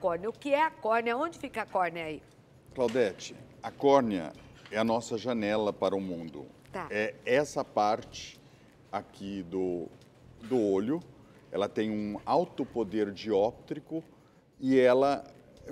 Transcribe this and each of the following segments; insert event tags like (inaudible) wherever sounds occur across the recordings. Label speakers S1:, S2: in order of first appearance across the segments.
S1: córnea. O que é a córnea? Onde fica a córnea aí?
S2: Claudete, a córnea é a nossa janela para o mundo. Tá. É essa parte aqui do, do olho, ela tem um alto poder dióptrico e ela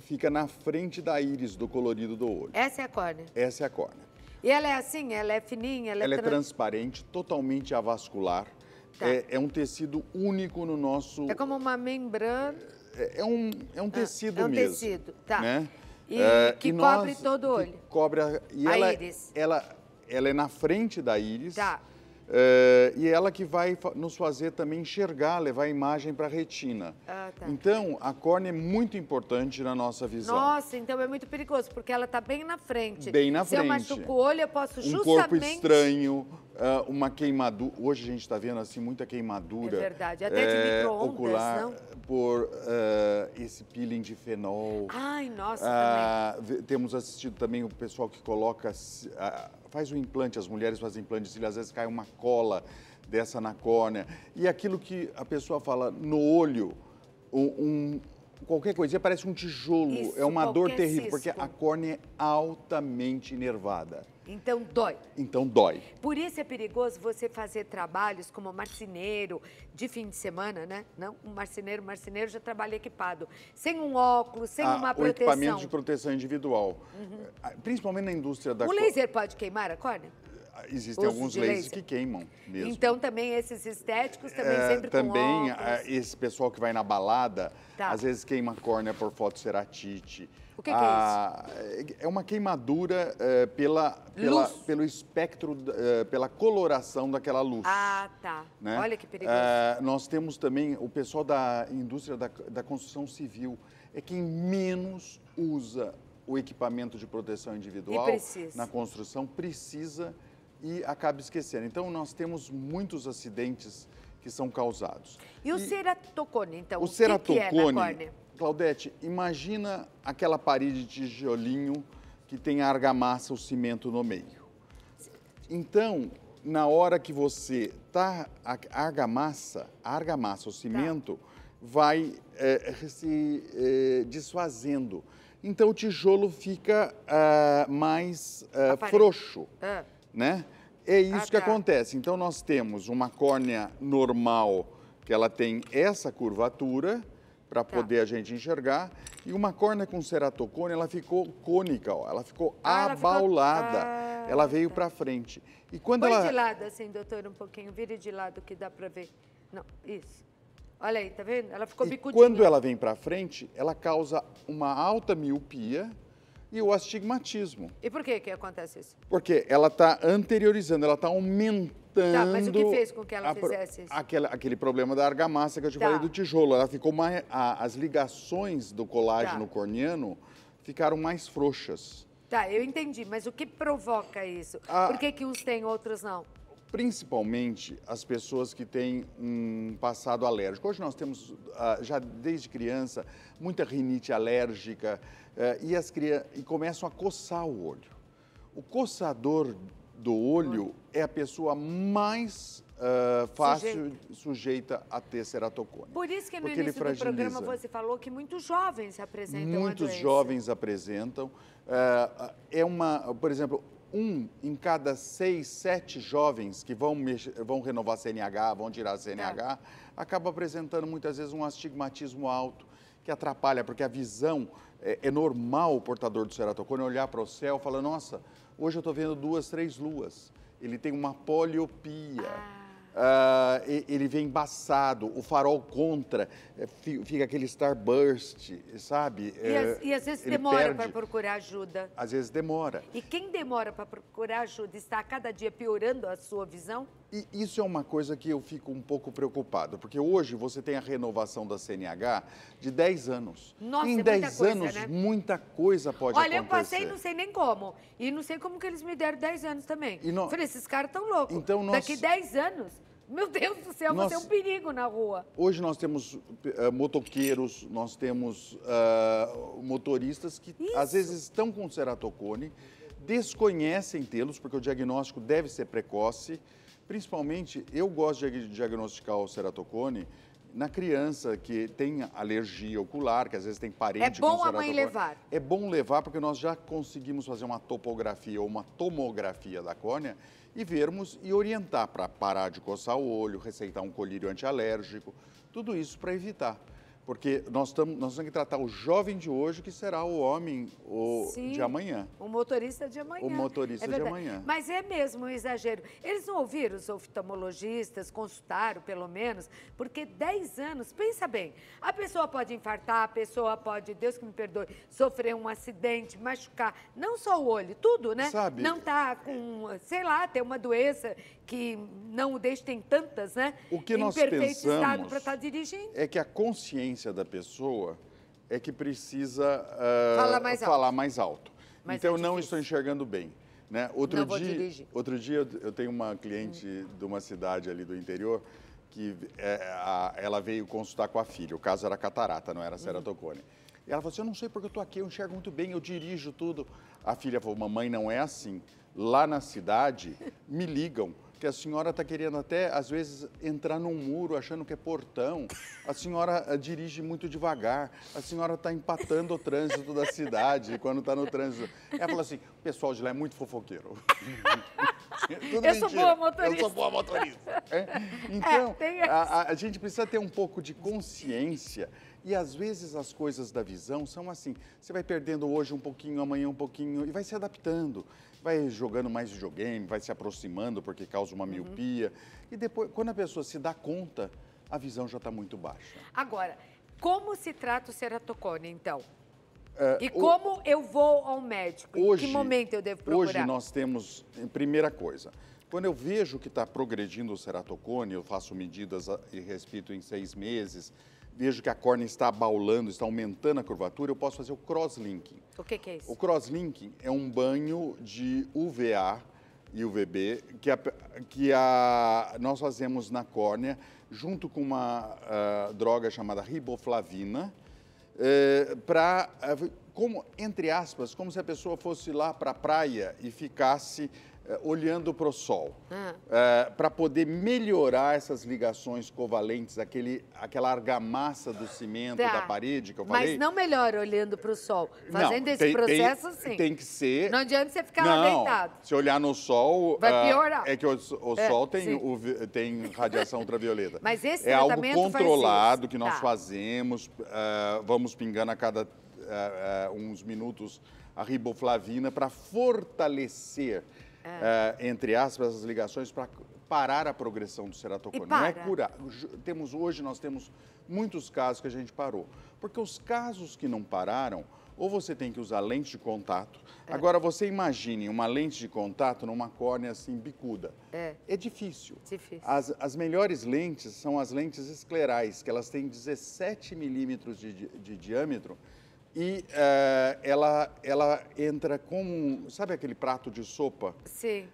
S2: fica na frente da íris, do colorido do olho.
S1: Essa é a córnea?
S2: Essa é a córnea.
S1: E ela é assim? Ela é fininha? Ela é, ela é trans...
S2: transparente, totalmente avascular. Tá. É, é, um tecido único no nosso... É
S1: como uma membrana... É, é um, é um ah, tecido mesmo. É um mesmo, tecido, tá. Né? E é, que e cobre nós, todo o olho.
S2: Cobre a, e a ela, é íris. Ela, ela é na frente da íris. Tá. É, e ela que vai nos fazer também enxergar, levar a imagem para a retina. Ah, tá. Então, a córnea é muito importante na nossa visão. Nossa,
S1: então é muito perigoso, porque ela está bem na frente. Bem na Se frente. Se eu machuco o olho, eu posso um justamente... Um corpo estranho,
S2: ah, uma queimadura... Hoje a gente está vendo, assim, muita queimadura. É verdade, até de é, eh, micro ocular, não? Por uh, esse peeling de fenol. Ai,
S1: nossa,
S2: uh, Temos assistido também o pessoal que coloca... Uh, faz o implante, as mulheres fazem implante e às vezes cai uma cola dessa na córnea. E aquilo que a pessoa fala no olho, um, qualquer coisinha parece um tijolo. É isso, é uma dor terrível, cisco. porque a córnea é altamente nervada. Então dói. Então dói.
S1: Por isso é perigoso você fazer trabalhos como marceneiro de fim de semana, né? Não, um marceneiro, um marceneiro já trabalha equipado, sem um óculos, sem ah, uma proteção. equipamento de
S2: proteção individual. Uhum. Ah, principalmente na indústria da O laser
S1: pode queimar a córnea?
S2: existem Os alguns de que queimam mesmo.
S1: Então também esses estéticos também é, sempre também, Também ah,
S2: esse pessoal que vai na balada, tá. às vezes queima a córnea por fotoceratite. O que, ah, que, é ah, isso? É uma queimadura é, pela, pela pelo espectro, é, pela coloração daquela luz.
S1: Ah, tá. Né? Olha que perigoso. É,
S2: nós temos também o pessoal da indústria da, da construção civil, é quem menos usa o equipamento de proteção individual na construção, precisa e acaba esquecendo. Então, nós temos muitos acidentes que são causados.
S1: E, e o ceratocone, então? O, o é, né, ceratocone, que,
S2: Claudete, imagina aquela parede de tijolinho que tem a argamassa, o cimento no meio. Então, na hora que você tá a argamassa, a argamassa, o tá. cimento, tá. vai é, se é, desfazendo. Então o tijolo fica uh, mais uh, frouxo. Ah né? É isso ah, tá. que acontece. Então nós temos uma córnea normal que ela tem essa curvatura para tá. poder a gente enxergar e uma córnea com ceratocone ela ficou cônica, ó, ela ficou ah, abaulada, ela, ficou... Ah, ela veio tá. para frente. E quando Põe ela de
S1: lado assim, doutor, um pouquinho, vire de lado que dá para ver. Não, isso. Olha aí, tá vendo? Ela ficou e bicudinha. Quando ela
S2: vem para frente, ela causa uma alta miopia e o astigmatismo.
S1: E por que, que acontece isso?
S2: Porque ela está anteriorizando, ela está aumentando. Tá, mas o que fez com que ela a, fizesse isso? Aquele, aquele problema da argamassa que eu te tá. falei do tijolo. Ela ficou mais. A, as ligações do colágeno tá. corneano ficaram mais frouxas.
S1: Tá, eu entendi, mas o que provoca isso? por que, que uns têm, outros não?
S2: principalmente as pessoas que têm um passado alérgico. Hoje nós temos, ah, já desde criança, muita rinite alérgica eh, e, as, e começam a coçar o olho. O coçador do olho é a pessoa mais uh, fácil sujeita. sujeita. a ter ceratocone. Por
S1: isso que no início do programa você falou que muitos jovens apresentam Muitos jovens
S2: apresentam. Uh, é uma, por exemplo, um em cada seis, sete jovens que vão, mexer, vão renovar CNH, vão tirar a CNH, é. acaba apresentando muitas vezes um astigmatismo alto que atrapalha, porque a visão é, é normal o portador do ceratocone olhar para o céu e falar, nossa, hoje eu estou vendo duas, três luas. Ele tem uma poliopia. Ah Uh, ele vem embaçado, o farol contra, eh, fica aquele starburst, sabe? E, eh, e às vezes demora para
S1: procurar ajuda.
S2: Às vezes demora.
S1: E quem demora para procurar ajuda está cada dia piorando a sua visão?
S2: E isso é uma coisa que eu fico um pouco preocupado, porque hoje você tem a renovação da CNH de 10 anos. Nossa, em 10 é coisa, anos, né? muita coisa pode Olha, acontecer. Olha, eu passei não
S1: sei nem como. E não sei como que eles me deram 10 anos também. E não... Falei, esses caras estão loucos. Então, nós... Daqui 10 anos, meu Deus do céu, nós, você é um perigo na rua.
S2: Hoje nós temos uh, motoqueiros, nós temos uh, motoristas que Isso. às vezes estão com ceratocone, desconhecem tê-los, porque o diagnóstico deve ser precoce. Principalmente, eu gosto de diagnosticar o ceratocone na criança que tem alergia ocular, que às vezes tem parente... É bom a mãe levar. É bom levar porque nós já conseguimos fazer uma topografia ou uma tomografia da córnea e vermos e orientar para parar de coçar o olho, receitar um colírio antialérgico, tudo isso para evitar. Porque nós, tamo, nós temos que tratar o jovem de hoje, que será o homem o, Sim, de amanhã.
S1: O motorista de amanhã. O motorista é de amanhã. Mas é mesmo um exagero. Eles não ouviram os oftalmologistas, consultaram pelo menos, porque 10 anos, pensa bem, a pessoa pode infartar, a pessoa pode, Deus que me perdoe, sofrer um acidente, machucar, não só o olho, tudo, né? Sabe? Não tá com, sei lá, ter uma doença que não o deixe, tem tantas, né? O que nós pensamos estar tá dirigindo.
S2: é que a consciência da pessoa é que precisa uh, Fala ah, mais falar alto. mais alto. Mas então, é não estou enxergando bem. Né? Outro, não dia, outro dia eu tenho uma cliente hum. de uma cidade ali do interior que é, a, ela veio consultar com a filha. O caso era catarata, não era uhum. ceratocone. E ela falou assim, eu não sei porque eu estou aqui, eu enxergo muito bem, eu dirijo tudo. A filha falou, mamãe, não é assim. Lá na cidade, me ligam que a senhora está querendo até, às vezes, entrar num muro achando que é portão. A senhora eh, dirige muito devagar. A senhora está empatando o trânsito da cidade quando está no trânsito. Ela fala assim: o pessoal de lá é muito fofoqueiro. (laughs)
S1: eu mentira. sou boa motorista. Eu sou boa motorista. É? (laughs) é então, é,
S2: a, a gente precisa ter um pouco de consciência e às vezes as coisas da visão são assim. Você vai perdendo hoje um pouquinho, amanhã um pouquinho e vai se adaptando vai jogando mais videogame, vai se aproximando porque causa uma uhum. miopia. Uhum. E depois, quando a pessoa se dá conta, a visão já está muito baixa.
S1: Agora, como se trata o ceratocone, então?
S2: É, e como
S1: eu vou ao médico? Hoje, em que momento eu devo procurar? Hoje nós
S2: temos, primeira coisa, quando eu vejo que está progredindo o ceratocone, eu faço medidas e respiro em seis meses, vejo que a córnea está abaulando, está aumentando a curvatura, eu posso fazer o crosslinking. O que, que é isso? O crosslinking é um banho de UVA e UVB que a, que a, nós fazemos na córnea junto com uma ah, droga chamada riboflavina, eh, para, eh, como, entre aspas, como se a pessoa fosse lá para a praia e ficasse é, olhando para o Sol, ah. é, para poder melhorar essas ligações covalentes, aquele, aquela argamassa do cimento tá. da parede que eu falei. Mas não
S1: melhora olhando para o Sol. Fazendo não, esse processo, tem, sim. Tem que
S2: ser. Não adianta
S1: você ficar não, lá deitado.
S2: Se olhar no Sol. Vai ah, piorar. É que o, o é, Sol tem, o, tem radiação ultravioleta. (laughs) Mas esse é algo controlado que nós tá. fazemos. Uh, vamos pingando a cada uh, uh, uns minutos a riboflavina para fortalecer é. é. entre aspas, as ligações para parar a progressão do ceratoconina. Não é curar. Temos, hoje nós temos muitos casos que a gente parou. Porque os casos que não pararam, ou você tem que usar lente de contato. É. Agora, você imagine uma lente de contato numa córnea assim, bicuda. É. É difícil. difícil. As, as melhores lentes são as lentes esclerais, que elas têm 17 milímetros de, de diâmetro e uh, ela, ela entra como. Sabe aquele prato de sopa? Sim. Uh,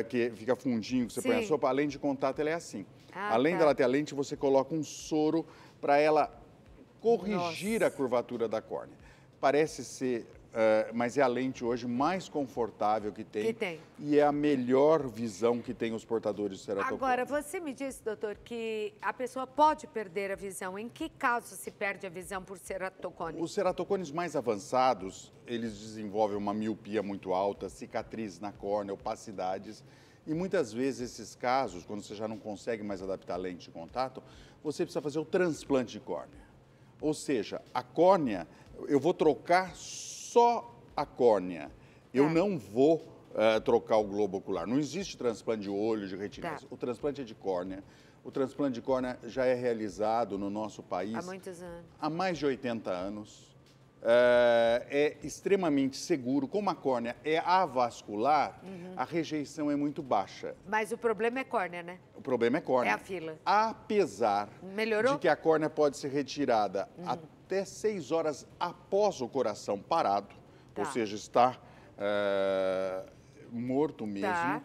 S2: eh, que fica fundinho, que você Sim. põe a sopa. Além de contato ela é assim.
S1: Ah, Além tá. dela ter
S2: a lente, você coloca um soro para ela corrigir Nossa. a curvatura da córnea. Parece ser Uh, mas é a lente hoje mais confortável que tem, que tem, E é a melhor visão que tem os portadores de ceratocone. Agora,
S1: você me disse, doutor, que a pessoa pode perder a visão. Em que caso se perde a visão por ceratocone? Os
S2: ceratocones mais avançados, eles desenvolvem uma miopia muito alta, cicatriz na córnea, opacidades. E muitas vezes esses casos, quando você já não consegue mais adaptar a lente de contato, você precisa fazer o transplante de córnea. Ou seja, a córnea eu vou trocar só a córnea. Eu é. não vou uh, trocar o globo ocular. Não existe transplante de olho, de retina. Tá. O transplante é de córnea. O transplante de córnea já é realizado no nosso país há muitos anos. Há mais de 80 anos. Uh, é extremamente seguro. Como a córnea é avascular, uhum. a rejeição é muito baixa.
S1: Mas o problema é córnea, né?
S2: O problema é córnea. É a fila. Apesar Melhorou? de que a córnea pode ser retirada uhum até seis horas após o coração parado, tá. ou seja, estar é, eh, morto tá. mesmo. Tá.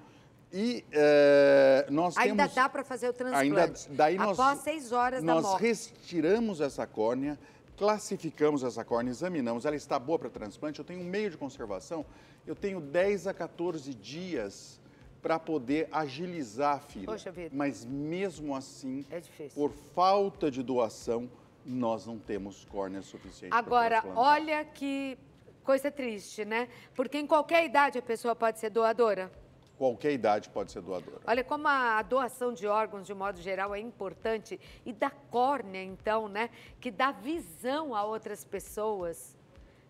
S2: E é, nós ainda temos... Ainda dá
S1: para fazer o transplante. Ainda, daí nós, Após seis horas nós da morte. Nós
S2: retiramos essa córnea, classificamos essa córnea, examinamos. Ela está boa para transplante. Eu tenho um meio de conservação. Eu tenho 10 a 14 dias para poder agilizar a fila. Poxa vida. Mas mesmo assim, é por falta de doação, nós não temos córnea suficiente. Agora, olha
S1: que coisa triste, né? Porque em qualquer idade a pessoa pode ser doadora.
S2: Qualquer idade pode ser doadora.
S1: Olha, como a doação de órgãos, de modo geral, é importante, e da córnea, então, né? Que dá visão a outras pessoas.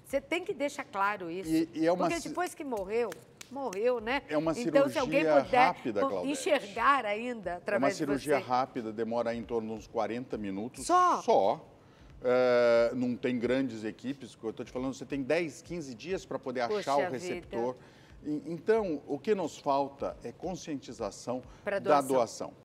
S1: Você tem que deixar claro isso. E, e é uma... Porque depois que morreu morreu, né? É uma então, se alguém puder rápida, Claudete. enxergar ainda é através de É uma cirurgia de
S2: rápida, demora em torno de uns 40 minutos. Só? Só. É, não tem grandes equipes, eu estou te falando, você tem 10, 15 dias para poder achar o receptor. Vida. Então, o que nos falta é conscientização doação. da doação.